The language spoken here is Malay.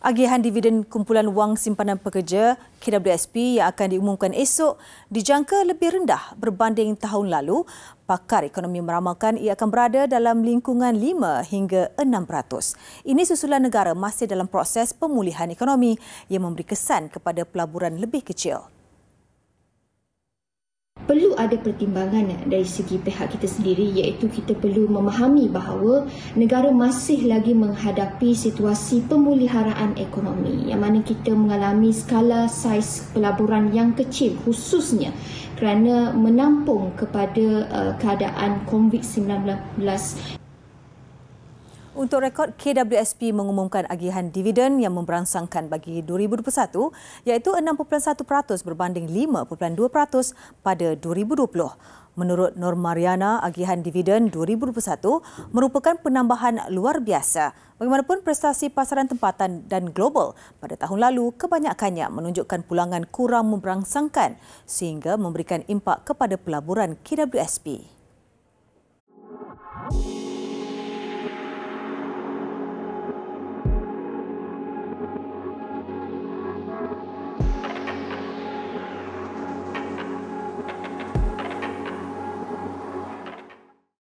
Agihan dividen kumpulan wang simpanan pekerja KWSP yang akan diumumkan esok dijangka lebih rendah berbanding tahun lalu. Pakar ekonomi meramalkan ia akan berada dalam lingkungan 5 hingga 6%. Ini susulan negara masih dalam proses pemulihan ekonomi yang memberi kesan kepada pelaburan lebih kecil perlu ada pertimbangan dari segi pihak kita sendiri iaitu kita perlu memahami bahawa negara masih lagi menghadapi situasi pemuliharaan ekonomi yang mana kita mengalami skala saiz pelaburan yang kecil khususnya kerana menampung kepada uh, keadaan COVID-19. Untuk rekod, KWSP mengumumkan agihan dividen yang memberangsangkan bagi 2021 iaitu 6.1% berbanding 5.2% pada 2020. Menurut Nur Mariana, agihan dividen 2021 merupakan penambahan luar biasa. Bagaimanapun prestasi pasaran tempatan dan global pada tahun lalu kebanyakannya menunjukkan pulangan kurang memberangsangkan sehingga memberikan impak kepada pelaburan KWSP.